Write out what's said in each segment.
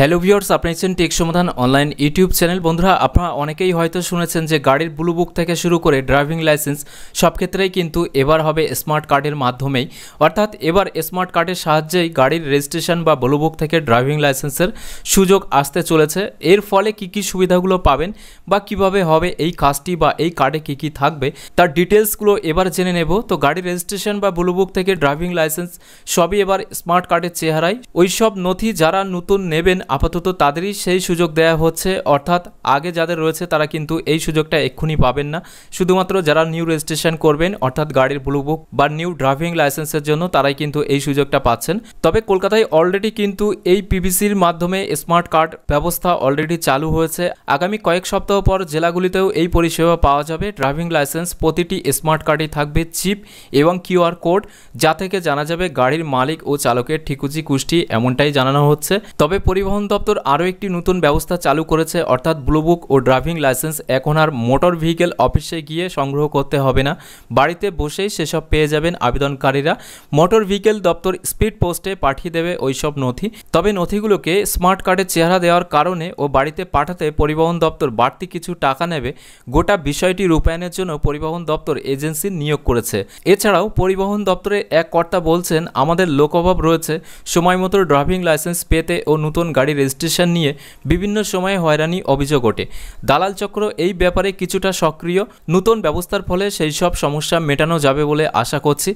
hello viewers আপনি আছেন take সমাধান অনলাইন ইউটিউব চ্যানেল বন্ধুরা আপনারা অনেকেই হয়তো শুনেছেন যে গাড়ির ব্লু বুক থেকে শুরু করে ড্রাইভিং লাইসেন্স সব ক্ষেত্রেই কিন্তু এবার হবে স্মার্ট কার্ডের মাধ্যমেই অর্থাৎ এবার স্মার্ট কার্ডের সাহায্যেই গাড়ির রেজিস্ট্রেশন বা ব্লু বুক থেকে ড্রাইভিং লাইসেন্সের সুযোগ আসতে চলেছে এর ফলে কি কি সুবিধাগুলো পাবেন বা কিভাবে হবে এই কাজটি বা এই কার্ডে কি কি থাকবে তার ডিটেলসগুলো এবার জেনে নেব তো গাড়ির রেজিস্ট্রেশন বা ব্লু বুক থেকে ড্রাইভিং লাইসেন্স সবই এবার স্মার্ট কার্ডের চেহারায় ওই সব নথি যারা নতুন নেবেন আপাতত তাদেরই সেই সুযোগ দেয়া হচ্ছে অর্থাৎ আগে যাদের রয়েছে তারা কিন্তু এই সুযোগটা এক্ষুনি পাবেন না শুধুমাত্র যারা নিউ রেজিস্ট্রেশন করবেন অর্থাৎ গাড়ির ব্লু বুক বা নিউ ড্রাইভিং লাইসেন্সের জন্য তারাই কিন্তু এই সুযোগটা পাচ্ছেন তবে কলকাতায় অলরেডি কিন্তু এই পিভিসির মাধ্যমে স্মার্ট কার্ড ব্যবস্থা অলরেডি চালু হয়েছে আগামী কয়েক সপ্তাহ পর জেলাগুলিতেও এই পরিষেবা পাওয়া যাবে ড্রাইভিং লাইসেন্স প্রতিটি স্মার্ট কার্ডে থাকবে চিপ এবং কিউআর কোড যা থেকে জানা যাবে গাড়ির মালিক ও চালকের ঠিকুচি কুষ্টি এমনটাই জানানো হচ্ছে তবে পরিবহন পরিবহন দপ্তর আরও একটি নতুন ব্যবস্থা চালু করেছে অর্থাৎ ব্লুবুক ও ড্রাইভিং লাইসেন্স এখন আর মোটর ভেহিকেল অফিসে গিয়ে সংগ্রহ করতে হবে না বাড়িতে বসেই সেসব পেয়ে যাবেন আবেদনকারীরা মোটর ভেহিকেল দপ্তর স্পিড পোস্টে পাঠিয়ে দেবে ওইসব নথি তবে নথিগুলোকে স্মার্ট কার্ডে চেহারা দেওয়ার কারণে ও বাড়িতে পাঠাতে পরিবহন দপ্তর বাড়তি কিছু টাকা নেবে গোটা বিষয়টি রূপায়ণের জন্য পরিবহন দপ্তর এজেন্সি নিয়োগ করেছে এছাড়াও পরিবহন দপ্তরে এক কর্তা বলছেন আমাদের লোক অভাব রয়েছে সময় মতো ড্রাইভিং লাইসেন্স পেতে ও নতুন গাড়ি রেজিস্ট্রেশন নিয়ে বিভিন্ন সময়ে হয়রানি অভিযোগ ওঠে দালাল চক্র এই ব্যাপারে কিছুটা সক্রিয় নতুন ব্যবস্থার ফলে সেই সব সমস্যা মেটানো যাবে বলে আশা করছি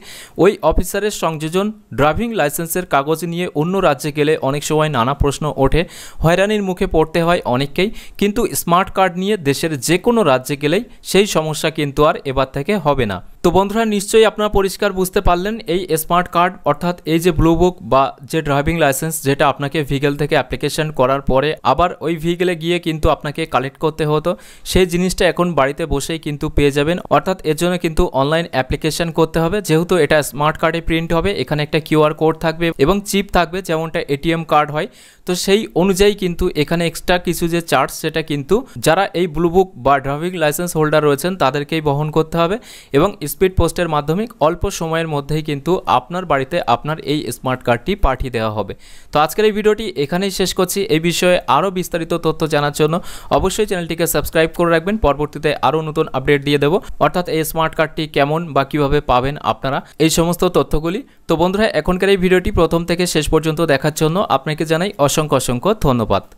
ওই অফিসারের সংযোজন ড্রাইভিং লাইসেন্সের কাগজ নিয়ে অন্য রাজ্যে গেলে অনেক সময় নানা প্রশ্ন ওঠে হয়রানির মুখে পড়তে হয় অনেককেই কিন্তু স্মার্ট কার্ড নিয়ে দেশের যে কোনো রাজ্যে গেলেই সেই সমস্যা কিন্তু আর এবার থেকে হবে না তো বন্ধুরা নিশ্চয়ই আপনারা পরিষ্কার বুঝতে পারলেন এই স্মার্ট কার্ড অর্থাৎ এই যে ব্লু বুক বা যে ড্রাইভিং লাইসেন্স যেটা আপনাকে ভিগেল থেকে অ্যাপ্লিকেশন করার পরে আবার ওই ভিগেলে গিয়ে কিন্তু আপনাকে কালেক্ট করতে হতো সেই জিনিসটা এখন বাড়িতে বসেই কিন্তু পেয়ে যাবেন অর্থাৎ এর জন্য কিন্তু অনলাইন অ্যাপ্লিকেশন করতে হবে যেহেতু এটা স্মার্ট কার্ডে প্রিন্ট হবে এখানে একটা কিউআর কোড থাকবে এবং চিপ থাকবে যেমনটা এটিএম কার্ড হয় তো সেই অনুযায়ী কিন্তু এখানে এক্সট্রা কিছু যে চার্জ সেটা কিন্তু যারা এই ব্লু বুক বা ড্রাইভিং লাইসেন্স হোল্ডার রয়েছেন তাদেরকেই বহন করতে হবে এবং স্পিড পোস্টের মাধ্যমে অল্প সময়ের মধ্যেই কিন্তু আপনার বাড়িতে আপনার এই স্মার্ট কার্ডটি পাঠিয়ে দেওয়া হবে তো আজকের এই ভিডিওটি এখানেই শেষ করছি এই বিষয়ে আরও বিস্তারিত তথ্য জানার জন্য অবশ্যই চ্যানেলটিকে সাবস্ক্রাইব করে রাখবেন পরবর্তীতে আরও নতুন আপডেট দিয়ে দেবো অর্থাৎ এই স্মার্ট কার্ডটি কেমন বা কীভাবে পাবেন আপনারা এই সমস্ত তথ্যগুলি তো বন্ধুরা এখনকার এই ভিডিওটি প্রথম থেকে শেষ পর্যন্ত দেখার জন্য আপনাকে জানাই অসংখ্য অসংখ্য ধন্যবাদ